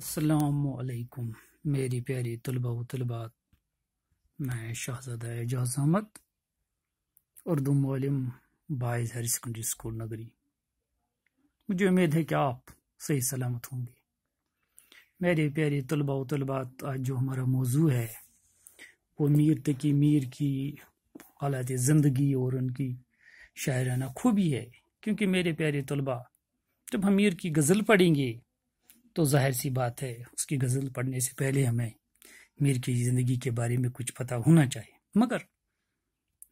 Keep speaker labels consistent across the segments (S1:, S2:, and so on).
S1: असलकुम मेरी प्यारी तलबा तलबात मैं शाहजादा एजाज अहमद उर्दू मौलम boys higher secondary school Nagri मुझे उम्मीद है कि आप सही सलामत होंगे मेरे प्यारे तलबा तलबात आज जो हमारा मौजू है वो मीर तकी मीर की हालत ज़िंदगी और उनकी शायराना खूबी है क्योंकि मेरे प्यारे तलबा जब हम मीर की गज़ल पढ़ेंगे तो जाहिर सी बात है उसकी गज़ल पढ़ने से पहले हमें मीर की ज़िंदगी के बारे में कुछ पता होना चाहिए मगर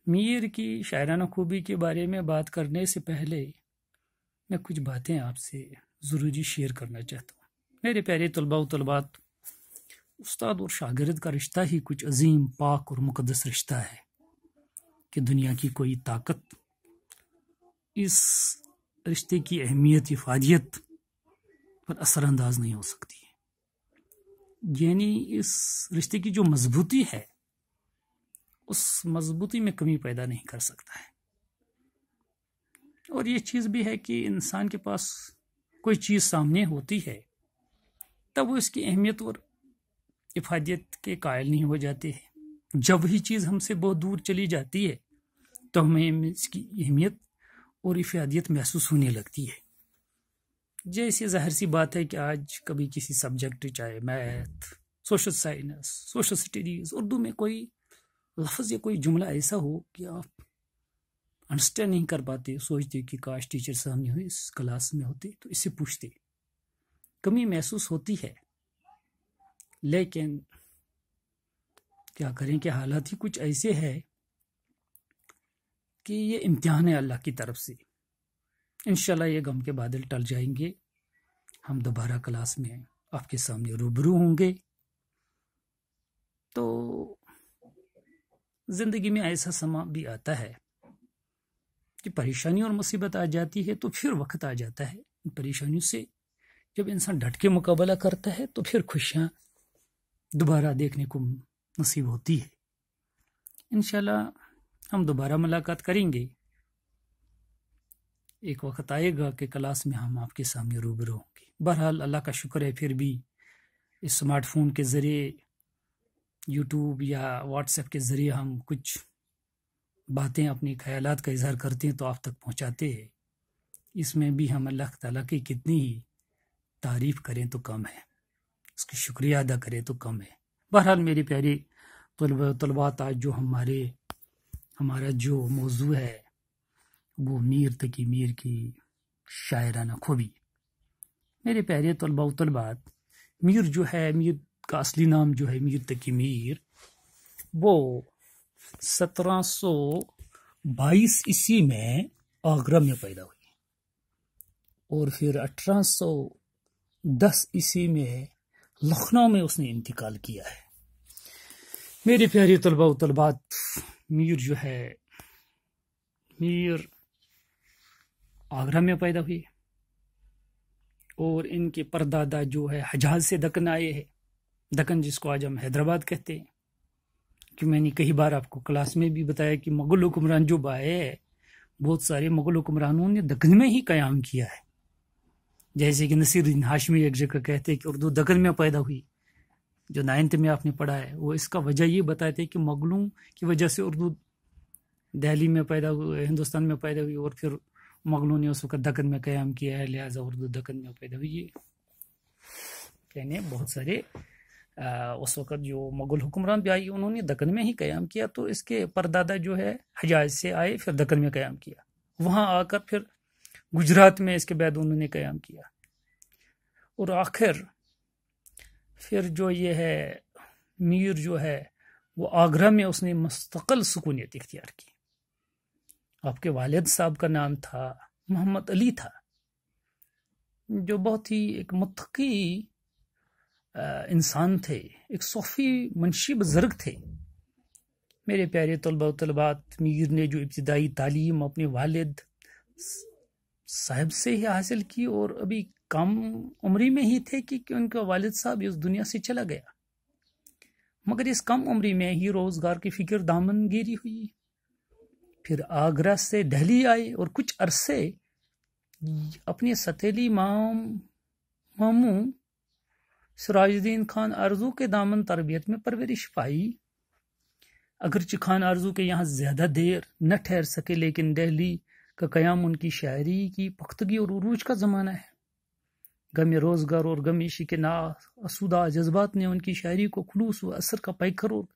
S1: मीर की शायराना खूबी के बारे में बात करने से पहले मैं कुछ बातें आपसे ज़रूरी शेयर करना चाहता हूँ मेरे प्यारे तलबा तलबात उस्ताद और शागिरद का रिश्ता ही कुछ अजीम पाक और मुकदस रिश्ता है कि दुनिया की कोई ताकत इस रिश्ते की अहमियत इफादियत पर असरअंदाज नहीं हो सकती है यानी इस रिश्ते की जो मजबूती है उस मजबूती में कमी पैदा नहीं कर सकता है और ये चीज़ भी है कि इंसान के पास कोई चीज़ सामने होती है तब वो इसकी अहमियत और इफादियत के कायल नहीं हो जाते हैं जब ही चीज़ हमसे बहुत दूर चली जाती है तो हमें इसकी अहमियत और इफादियत महसूस होने लगती है जैसे जहर सी बात है कि आज कभी किसी सब्जेक्ट चाहे math social science social studies Urdu में कोई लफ्ज़ या कोई जुमला ऐसा हो कि आप अंडरस्टैंड नहीं कर पाते सोचते कि काश टीचर नहीं हुए इस क्लास में होते तो इससे पूछते कमी महसूस होती है लेकिन क्या करें कि हालात ही कुछ ऐसे है कि ये इम्तिहान है अल्लाह की तरफ से इनशाला ये गम के बादल टल जाएंगे हम दोबारा क्लास में आपके सामने रूबरू होंगे तो ज़िंदगी में ऐसा समा भी आता है कि परेशानी और मुसीबत आ जाती है तो फिर वक्त आ जाता है इन परेशानियों से जब इंसान डट के मुकाबला करता है तो फिर खुशियां दोबारा देखने को नसीब होती है इनशाला हम दोबारा मुलाकात करेंगे एक वक्त आएगा कि क्लास में हम आपके सामने रूबरू होंगे बहरहाल अल्लाह का शुक्र है फिर भी इस स्मार्टफोन के ज़रिए यूट्यूब या व्हाट्सएप के ज़रिए हम कुछ बातें अपने ख्याल का इजहार करते हैं तो आप तक पहुँचाते हैं इसमें भी हम अल्लाह तला की कितनी ही तारीफ़ करें तो कम है उसकी शुक्रिया अदा करें तो कम है बहरहाल मेरी प्यारी तलबा तलबात आज जो हमारे हमारा जो मौजू है वो मीर तकी मीर की शायराना खूबी मेरे प्यारे तलबा तलबात मीर जो है मीर का असली नाम जो है मीर तकी मीर वो सत्रह सौ बाईस ईस्वी में आगरा में पैदा हुई और फिर अठारह सौ दस ईस्वी में लखनऊ में उसने इंतकाल किया है मेरे प्यारे तलबा तलबात मीर जो है मीर आगरा में पैदा हुए और इनके परदादा जो है हजाज से दक्कन आए हैं दक्कन जिसको आज हम हैदराबाद कहते हैं कि मैंने कई बार आपको क्लास में भी बताया कि मुगल हुक्मरान जो बाए बहुत सारे मुगल हुक्मरानों ने दक्कन में ही कयाम किया है जैसे कि नसीरुद्दीन हाशमी एक जगह कहते हैं कि उर्दू दक्कन में पैदा हुई जो नाइन्थ में आपने पढ़ा है वो इसका वजह ये बताए थे कि मुगलों की वजह से उर्दू दहली में पैदा हुई हिंदुस्तान में पैदा हुई और फिर मगलों ने उस वक्त दक्कन में क़्याम किया है लिहाजा उर्दू दक्कन में पैदा हुई कहने बहुत सारे आ, उस वक़्त जो मुग़ल हुक्मरान भी आई उन्होंने दक्कन में ही क़्याम किया तो इसके परदादा जो है हजाज से आए फिर दक्कन में क़्याम किया वहाँ आकर फिर गुजरात में इसके बाद उन्होंने क़्याम किया और आखिर फिर जो ये है मीर जो है वो आगरा में उसने मुस्तकिल सुकूनीत इख्तियार की आपके वालिद साहब का नाम था मोहम्मद अली था जो बहुत ही एक मतकी इंसान थे एक सूफ़ी मनशी बजर्ग थे मेरे प्यारे तलबा तलबात मीर ने जो इब्तदाई तालीम अपने वालिद साहब से ही हासिल की और अभी कम उम्री में ही थे कि, क्योंकि उनका वालिद साहब इस दुनिया से चला गया मगर इस कम उम्री में ही रोज़गार की फिक्र दामनगिरी हुई फिर आगरा से दिल्ली आए और कुछ अरसे अपने सतीली माम मामू सराजुद्दीन खान आरजू के दामन तरबियत में परवरिश पाई अगरच खान आरजू के यहाँ ज़्यादा देर न ठहर सके लेकिन दिल्ली का क्याम उनकी शायरी की पुख्तगी और उरूज का ज़माना है गम रोज़गार और गम ईशी के असुदा जज्बात ने उनकी शायरी को खलूस व असर का पैखर और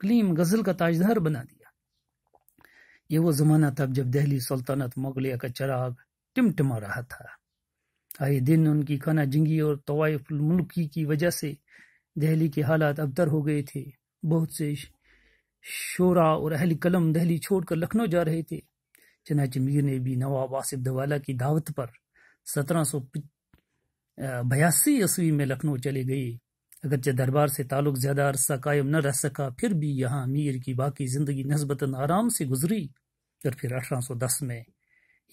S1: कलीम गज़ल का ताजदार बना दिया ये वो जमाना था जब दहली सल्तनत मोगलिया का चराग टिमटिमा रहा था आए दिन उनकी खाना जिंगी और तवाइफ मुल्की की वजह से दहली के हालात अबतर हो गए थे बहुत से शोरा और अहल कलम दहली छोड़कर लखनऊ जा रहे थे चनाच मीर ने भी नवाब आसिफ दवाला की दावत पर सत्रह सौ बयासी ईस्वी में लखनऊ चले गए अगरचे दरबार से ताल्लुक ज्यादा अरसा कायम न रह सका फिर भी यहाँ मीर की बाकी जिंदगी नस्बता आराम से गुजरी और फिर अठारह सौ दस में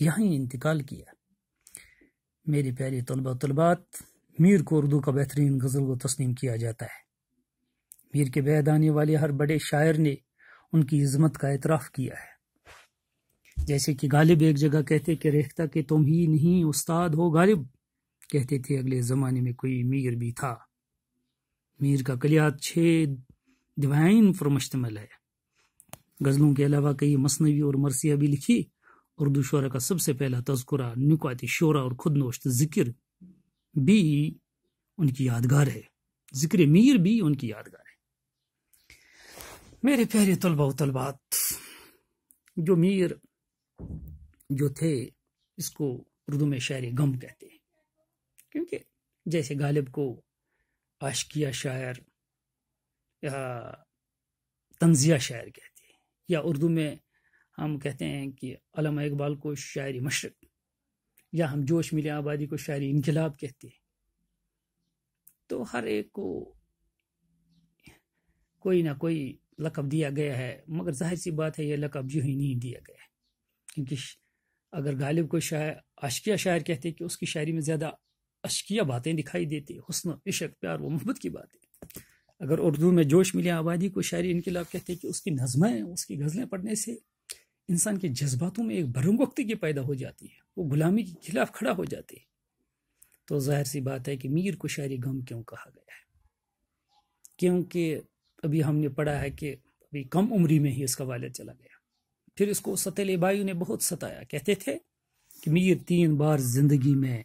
S1: यहीं इंतकाल किया मेरी प्यारी तलबा तलबात मीर को उर्दू का बेहतरीन गज़ल को तस्लीम किया जाता है मीर के बैद आने वाले हर बड़े शायर ने उनकी इज़्मत का एतराफ़ किया है जैसे कि गालिब एक जगह कहते कि रेखता के तुम ही नहीं उस्ताद हो गालिब कहते थे अगले ज़माने में कोई मीर भी था मीर का कलियात छः दिवाइन पर मुश्तमल है गज़लों के अलावा कई मसनवी और मरसिया भी लिखी उर्दू शरा का सबसे पहला तस्करा निकात शरा और खुद नोश्त ज़िक्र भी उनकी यादगार है ज़िक्र मीर भी उनकी यादगार है मेरे प्यारे तलबा तलबात जो मीर जो थे इसको उर्दू में शायरी गम कहते हैं क्योंकि जैसे गालिब को आशकिया शायर या तंजिया शायर कहते हैं या उर्दू में हम कहते हैं कि अलम इकबाल को शायरी मशरक या हम जोश मिले आबादी को शायरी इनकलाब कहते हैं तो हर एक को कोई ना कोई लकब दिया गया है मगर जाहिर सी बात है यह लकब जो ही नहीं दिया गया है क्योंकि अगर गालिब को शायर अशकिया शायर कहते कि उसकी शायरी में ज़्यादा अशकिया बातें दिखाई देती हसन इशक प्यार व मोहब्बत की बातें अगर उर्दू में जोश मिले आबादी को शायरी इनकलाब कहते हैं कि उसकी नज़में उसकी गज़लें पढ़ने से इंसान के जज्बातों में एक भरमगुख्तगी पैदा हो जाती है वो गुलामी के खिलाफ खड़ा हो जाती है तो जाहिर सी बात है कि मीर को शायरी गम क्यों कहा गया है क्योंकि अभी हमने पढ़ा है कि अभी कम उम्री में ही इसका वालद चला गया फिर इसको सतलबायु ने बहुत सताया कहते थे कि मीर तीन बार जिंदगी में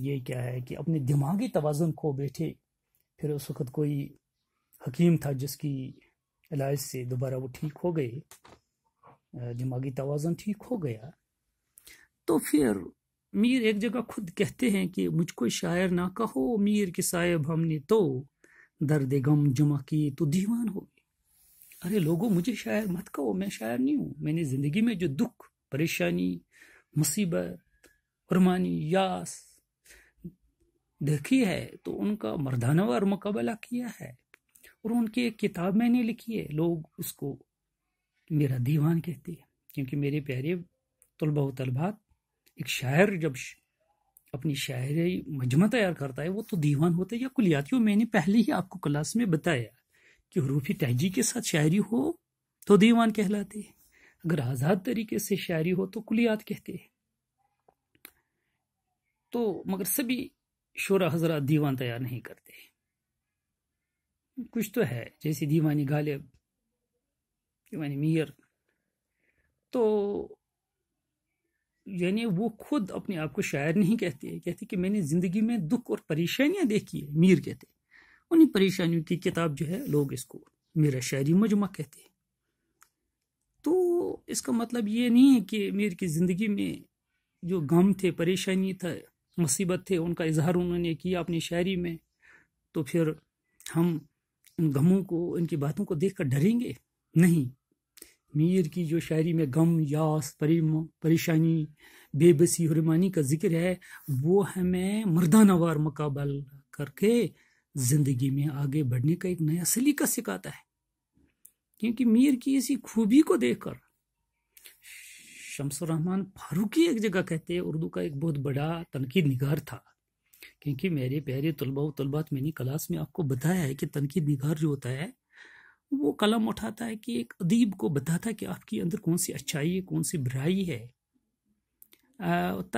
S1: ये क्या है कि अपने दिमागी तोज़न खो बैठे फिर उस वक़्त कोई हकीम था जिसकी इलाज से दोबारा वो ठीक हो गए दिमागी तोज़न ठीक हो गया तो फिर मीर एक जगह खुद कहते हैं कि मुझको शायर ना कहो मीर के साहेब हमने तो दर्द गम जमा की तो दीवान हो गए अरे लोगों मुझे शायर मत कहो मैं शायर नहीं हूँ मैंने ज़िंदगी में जो दुख परेशानी मुसीबत फरमानी यास देखी है तो उनका मर्दानवर मुकाबला किया है और उनकी एक किताब मैंने लिखी है लोग उसको मेरा दीवान कहते हैं क्योंकि मेरे प्यारे तलबा तलबात एक शायर जब अपनी शायरी मजमा तैयार करता है वो तो दीवान होता है या हो मैंने पहले ही आपको क्लास में बताया कि हरूफी तहजी के साथ शायरी हो तो दीवान कहलाते हैं अगर आज़ाद तरीके से शायरी हो तो कुलियात कहते हैं तो मगर सभी शोरा हजरा दीवान तैयार नहीं करते कुछ तो है जैसे दीवानी गालिब दीवानी मीर तो यानी वो खुद अपने आप को शायर नहीं कहती है कहती कि मैंने ज़िंदगी में दुख और परेशानियां देखी है मीर कहते उन्हीं परेशानियों की किताब जो है लोग इसको मेरा शायरी मजमा कहते हैं तो इसका मतलब ये नहीं है कि मीर की ज़िंदगी में जो गम थे परेशानी था मुसीबत थे उनका इजहार उन्होंने किया अपनी शायरी में तो फिर हम उन गमों को उनकी बातों को देख कर डरेंगे नहीं मीर की जो शायरी में गम यास परेशानी बेबसी हरमानी का जिक्र है वो हमें मर्दानावार मुकाबल करके ज़िंदगी में आगे बढ़ने का एक नया सलीका सिखाता है क्योंकि मीर की इसी खूबी को देखकर शमसुररहमान फारूकी एक जगह कहते हैं उर्दू का एक बहुत बड़ा तनकीद निगार था क्योंकि मेरे प्यारे तलबा व तलबात मैंने क्लास में आपको बताया है कि तनकीद निगार जो होता है वो कलम उठाता है कि एक अदीब को बताता है कि आपके अंदर कौन सी अच्छाई है कौन सी बुराई है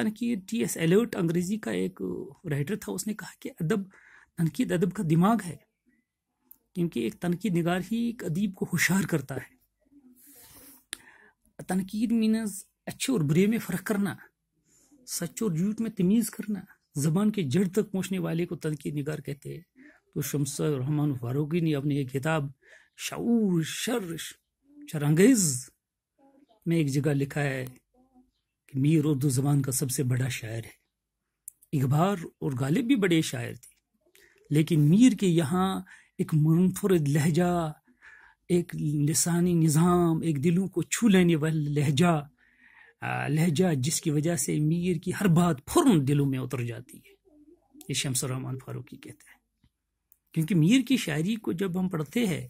S1: तनकीद टी एस एलर्ट अंग्रेज़ी का एक राइटर था उसने कहा कि अदब तनकीद अदब का दिमाग है क्योंकि एक तनकीद निगार ही एक अदीब को होशार करता है तनकीद मीनस अच्छे और बुरे में फ़र्क करना सच और झूठ में तमीज़ करना ज़बान के जड़ तक पहुँचने वाले को तनकीद निगार कहते हैं तो शमस रहमान फारूकी ने अपनी एक किताब शाऊर शर शरंगेज़ में एक जगह लिखा है कि मीर उर्दू ज़बान का सबसे बड़ा शायर है इकबार और गालिब भी बड़े शायर थे लेकिन मीर के यहाँ एक मुनफरद लहजा एक लसानी निज़ाम एक दिलों को छू लेने वाला लहजा लहजा जिसकी वजह से मीर की हर बात फुरन दिलों में उतर जाती है ये शमसरहमान फारूकी कहते हैं क्योंकि मीर की शायरी को जब हम पढ़ते हैं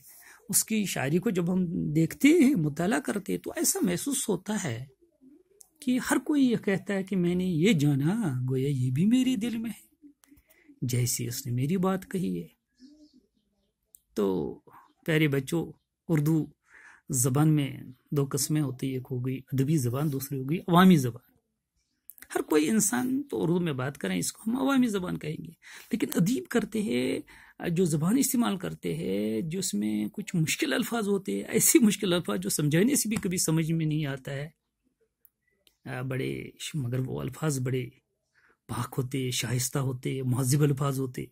S1: उसकी शायरी को जब हम देखते हैं मुताल करते हैं तो ऐसा महसूस होता है कि हर कोई ये कहता है कि मैंने ये जाना गोया ये भी मेरे दिल में है जैसी उसने मेरी बात कही है तो प्यारे बच्चों उर्दू ज़बान में दो कस्में होती एक हो गई अदबी ज़बान दूसरी हो गई अवामी ज़बान हर कोई इंसान तो उर्दू में बात करें इसको हम अवामी ज़बान कहेंगे लेकिन अदीब करते हैं जो ज़बान इस्तेमाल करते हैं जो उसमें कुछ मुश्किल अल्फाज होते हैं ऐसे मुश्किल अल्फाज जो समझाने से भी कभी समझ में नहीं आता है बड़े मगर वो अल्फाज बड़े पाक होते शाइस्ता होते महजब अल्फाज होते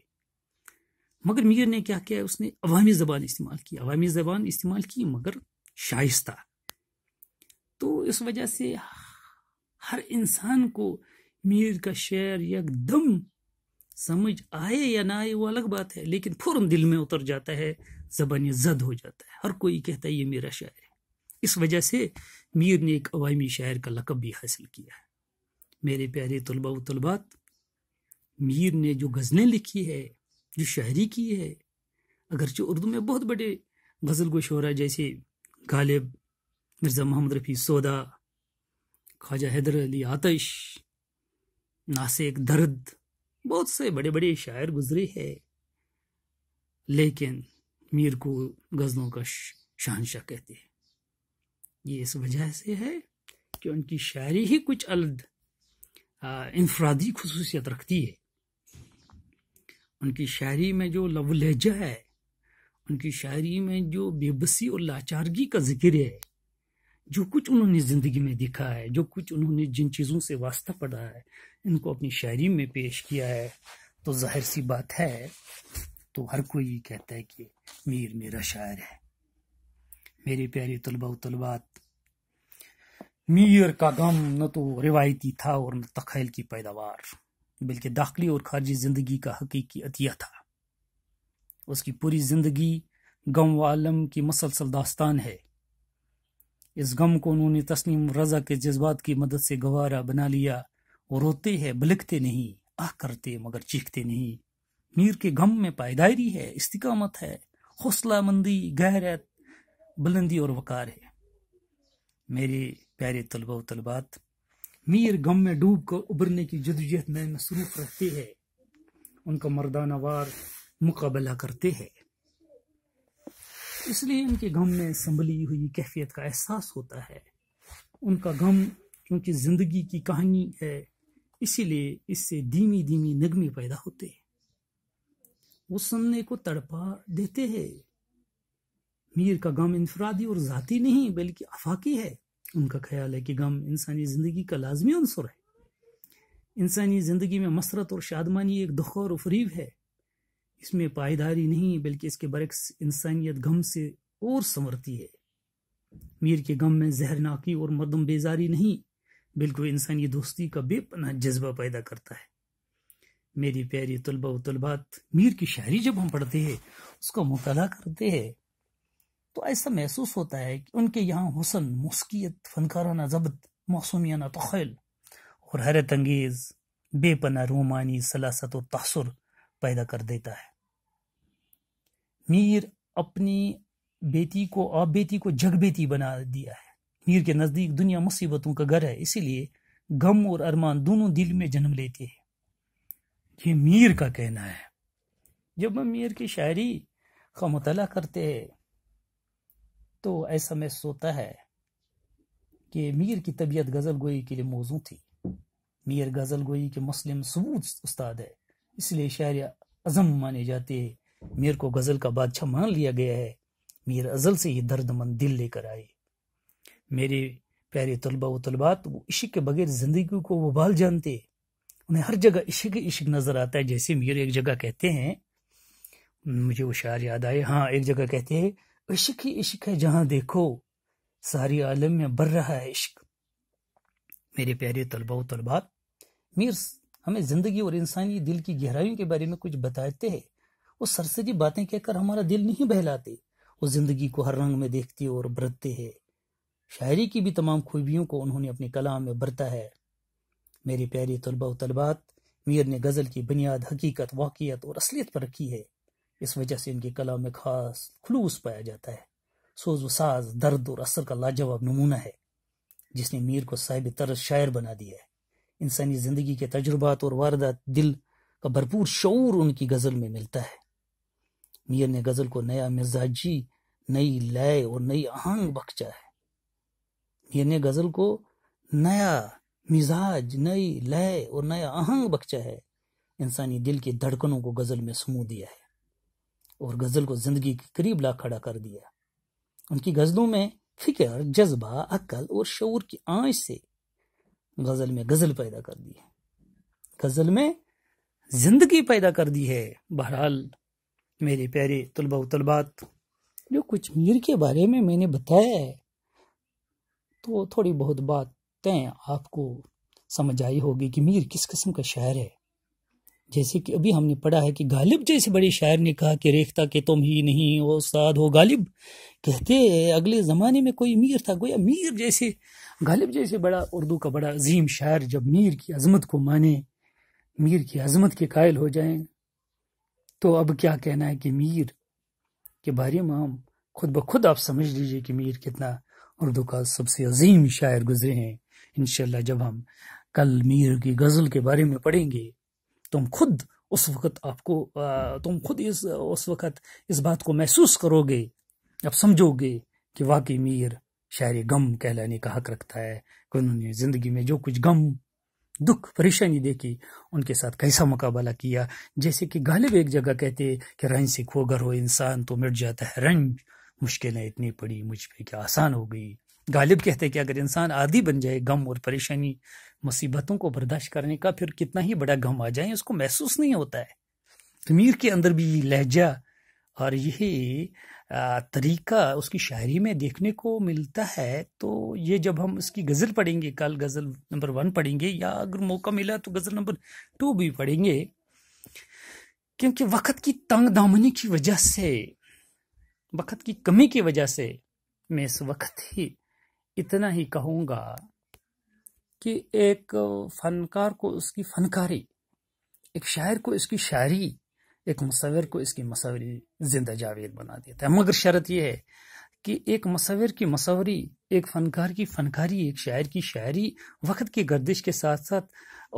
S1: मगर मीर ने क्या किया उसने अवामी ज़बान इस्तेमाल की अवामी ज़बान इस्तेमाल की मगर शाइस्ता तो इस वजह से हर इंसान को मीर का शेर एकदम समझ आए या ना आए वो अलग बात है लेकिन फौरन दिल में उतर जाता है जबान जद हो जाता है हर कोई कहता है ये मेरा शायर है इस वजह से मीर ने एक अवामी शायर का लकब भी हासिल किया है मेरे प्यारे तलबा व तलबात मीर ने जो गज़लें लिखी है जो शायरी की है अगरचे उर्दू में बहुत बड़े गज़ल गो शरा जैसे गालिब मिर्ज़ा मोहम्मद रफ़ी सौदा ख्वाजा हैदर अली आतश नासिक दर्द बहुत से बड़े बड़े शायर गुजरे हैं लेकिन मीर को गज़लों का शहनशाह कहते हैं ये इस वजह से है कि उनकी शायरी ही कुछ अलग इनफरादी खसूसियत रखती है उनकी शायरी में जो लव लहजा है उनकी शायरी में जो बेबसी और लाचारगी का जिक्र है जो कुछ उन्होंने ज़िंदगी में दिखा है जो कुछ उन्होंने जिन चीज़ों से वास्ता पड़ा है इनको अपनी शायरी में पेश किया है तो जाहिर सी बात है तो हर कोई कहता है कि मीर मेरा शायर है मेरे प्यारे तलबा तलबात मीर का गम न तो रिवायती था और न तखैल की पैदावार बल्कि दाखिली और खारजी जिंदगी का हकीकी अतिया था उसकी पूरी जिंदगी गम वालम की मसलसल दास्तान है इस गम को उन्होंने तस्लीम रजा के जज्बात की मदद से गवारा बना लिया वो रोते हैं बलिखते नहीं आह करते मगर चीखते नहीं मीर के गम में पायदारी है इस्तिकामत है हौसला मंदी गहरत बुलंदी और वकार है मेरे प्यारे तलबा तलबात मीर गम में डूब कर उबरने की जदोजहद में मसरूफ रहते हैं उनका मर्दानावार मुकाबला करते हैं इसलिए उनके गम में संभली हुई कैफियत का एहसास होता है उनका गम क्योंकि ज़िंदगी की कहानी है इसीलिए इससे धीमी धीमी नगमे पैदा होते हैं वो सुनने को तड़पा देते हैं मीर का गम इनफरादी और ज़ाती नहीं बल्कि अफाकी है उनका ख्याल है कि गम इंसानी ज़िंदगी का लाजमी अनसर है इंसानी ज़िंदगी में मसरत और शादमानी एक दुख और फरीब है इसमें पायदारी नहीं बल्कि इसके बरक्स इंसानियत गम से और संवरती है मीर के गम में जहरनाकी और मरदम बेजारी नहीं बिल्कुल इंसानी दोस्ती का बेपना जज्बा पैदा करता है मेरी प्यारी तलबा व तलबात मीर की शायरी जब हम पढ़ते हैं उसका मुताला करते हैं तो ऐसा महसूस होता है कि उनके यहाँ हुसन मुस्कियत फनकाराना जबत मौसमियाना तखल और हैरत अंगेज बेपना रोमानी सलासत और तसर पैदा कर देता है मीर अपनी बेटी को आप बेटी को जग बेटी बना दिया है मीर के नज़दीक दुनिया मुसीबतों का घर है इसीलिए गम और अरमान दोनों दिल में जन्म लेते हैं ये मीर का कहना है जब हम मीर की शायरी का मुताला करते हैं तो ऐसा महसूस होता है कि मीर की तबीयत गज़ल गोई के लिए मौजू थी मीर गज़ल गोई के मुस्लिम सबूत उस्ताद है इसलिए शायर अज़म माने जाते हैं मीर को गज़ल का बादशाह मान लिया गया है मीर अज़ल से दर्द दर्दमंद दिल लेकर आए मेरे प्यारे तलबा व तलबात वो इश्क के बगैर ज़िंदगी को वो बाल जानते उन्हें हर जगह इश्क इश्क नज़र आता है जैसे मीर एक जगह कहते हैं मुझे वो शायर याद आए हाँ एक जगह कहते हैं इश्क ही इश्क है जहां देखो सारी आलम में बर रहा है इश्क मेरे प्यारे तलबा तलबात मीर हमें जिंदगी और इंसानी दिल की गहराइयों के बारे में कुछ बताते हैं वो सरसरी बातें कहकर हमारा दिल नहीं बहलाते वो जिंदगी को हर रंग में देखते और बरतते हैं शायरी की भी तमाम खूबियों को उन्होंने अपने कलाम में बरता है मेरे प्यारे तलबा तलबात मीर ने गजल की बुनियाद हकीकत वाकियत और असलियत पर रखी है इस वजह से इनकी कला में खास खलूस पाया जाता है सोज वसाज दर्द और असर का लाजवाब नमूना है जिसने मीर को साहिब तर्ज शायर बना दिया है इंसानी ज़िंदगी के तजुर्बात और वारदात दिल का भरपूर शूर उनकी गज़ल में मिलता है मीर ने गज़ल को नया मिजाजी नई लय और नई आहंग बख्शा है मीर ने गज़ल को नया मिजाज नई लय और नया आहंग बख्शा है इंसानी दिल की धड़कनों को गज़ल में समू दिया है और गज़ल को ज़िंदगी के करीब ला खड़ा कर दिया उनकी गज़लों में फिक्र जज्बा अकल और शूर की आंच से गज़ल में गज़ल पैदा कर दी है गज़ल में ज़िंदगी पैदा कर दी है बहरहाल मेरे प्यारे तलबा तलबात जो कुछ मीर के बारे में मैंने बताया है तो थोड़ी बहुत बातें आपको समझ आई होगी कि मीर किस किस्म का शहर है जैसे कि अभी हमने पढ़ा है कि गालिब जैसे बड़े शायर ने कहा कि रेख्ता के तुम ही नहीं हो साध हो गालिब कहते अगले ज़माने में कोई मीर था कोई मीर जैसे गालिब जैसे बड़ा उर्दू का बड़ा अजीम शायर जब मीर की अजमत को माने मीर की अजमत के कायल हो जाए तो अब क्या कहना है कि मीर के बारे में हम खुद ब खुद आप समझ लीजिए कि मीर कितना उर्दू का सबसे अजीम शायर गुजरे हैं इन जब हम कल मीर की गज़ल के बारे में पढ़ेंगे तुम खुद उस वक्त आपको तुम खुद इस उस वक्त इस बात को महसूस करोगे आप समझोगे कि वाकई मीर शायर गम कहलाने का हक रखता है कि उन्होंने ज़िंदगी में जो कुछ गम दुख परेशानी देखी उनके साथ कैसा मुकाबला किया जैसे कि गालिब एक जगह कहते कि रंज से खो अगर हो इंसान तो मिट जाता है रंज मुश्किलें इतनी पड़ी मुझ पर क्या आसान हो गई गालिब कहते कि अगर इंसान आदि बन जाए गम और परेशानी मुसीबतों को बर्दाश्त करने का फिर कितना ही बड़ा गम आ जाए उसको महसूस नहीं होता है तमीर के अंदर भी लहजा और यही तरीका उसकी शायरी में देखने को मिलता है तो ये जब हम उसकी गज़ल पढ़ेंगे कल गज़ल नंबर वन पढ़ेंगे या अगर मौका मिला तो गज़ल नंबर टू भी पढ़ेंगे क्योंकि वक्त की तंग दामनी की वजह से वक्त की कमी की वजह से मैं इस वक्त ही इतना ही कहूँगा कि एक फनकार को उसकी फनकारी एक शायर को इसकी शायरी एक मसविर को इसकी मसवरी जिंदा जावेद बना देता है मगर शर्त यह है कि एक मसवर की मसवरी एक फनकार की फनकारी एक शायर की शायरी वक्त की गर्दिश के साथ साथ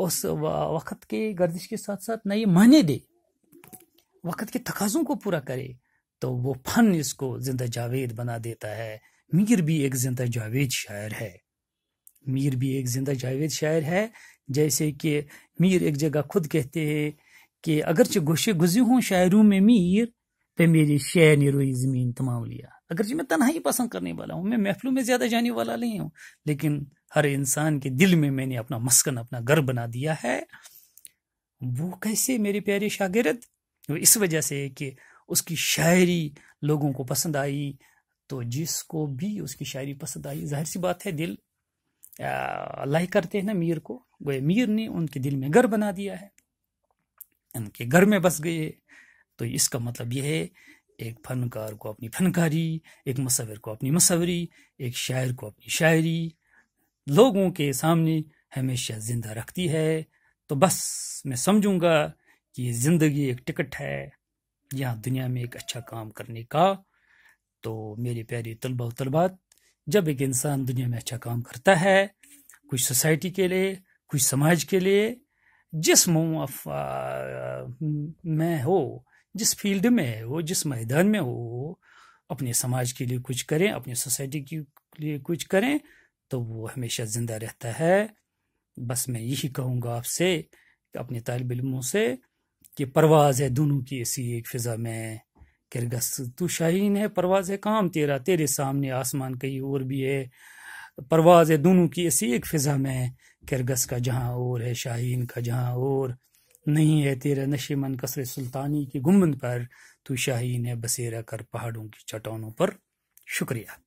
S1: उस वक्त के गर्दिश के साथ साथ नए माने दे वक्त के तकाजों को पूरा करे तो वो फन इसको जिंदा जावेद बना देता है मीर भी एक जिंदा जावेद शायर है मीर भी एक जिंदा जावेद शायर है जैसे कि मीर एक जगह खुद कहते हैं कि अगरचे गोशे गुजी हूँ शायरों में मीर पे मेरी शेर ने रोई ज़मीन तमाम लिया अगरचे मैं तनहा पसंद करने वाला हूँ मैं महफिलों में ज़्यादा जाने वाला नहीं हूँ लेकिन हर इंसान के दिल में मैंने अपना मस्कन अपना घर बना दिया है वो कैसे मेरे प्यारे शागिरद वो इस वजह से कि उसकी शायरी लोगों को पसंद आई तो जिसको भी उसकी शायरी पसंद आई जाहिर सी बात है दिल अल्लाह करते हैं ना मीर को गोए मीर ने उनके दिल में घर बना दिया है उनके घर में बस गए तो इसका मतलब यह है एक फनकार को अपनी फनकारी एक मसविर को अपनी मसवरी एक शायर को अपनी शायरी लोगों के सामने हमेशा जिंदा रखती है तो बस मैं समझूंगा कि ज़िंदगी एक टिकट है यहाँ दुनिया में एक अच्छा काम करने का तो मेरे प्यारे तलबा तलबात जब एक इंसान दुनिया में अच्छा काम करता है कुछ सोसाइटी के लिए कुछ समाज के लिए जिस में हो जिस फील्ड में हो जिस मैदान में हो अपने समाज के लिए कुछ करें अपनी सोसाइटी के लिए कुछ करें तो वो हमेशा ज़िंदा रहता है बस मैं यही कहूँगा आपसे अपने तालब इलमों से कि परवाज़ है दोनों की ऐसी एक फ़िज़ा में किरगस तू शाहीन है परवाज है काम तेरा तेरे सामने आसमान कई और भी है परवाज है दोनों की ऐसी एक फिजा में किरगस का जहाँ और है शाहीन का जहाँ और नहीं है तेरा नशे मन कसर सुल्तानी की गुमन पर तू शाहीन है बसेरा कर पहाड़ों की चट्टानों पर शुक्रिया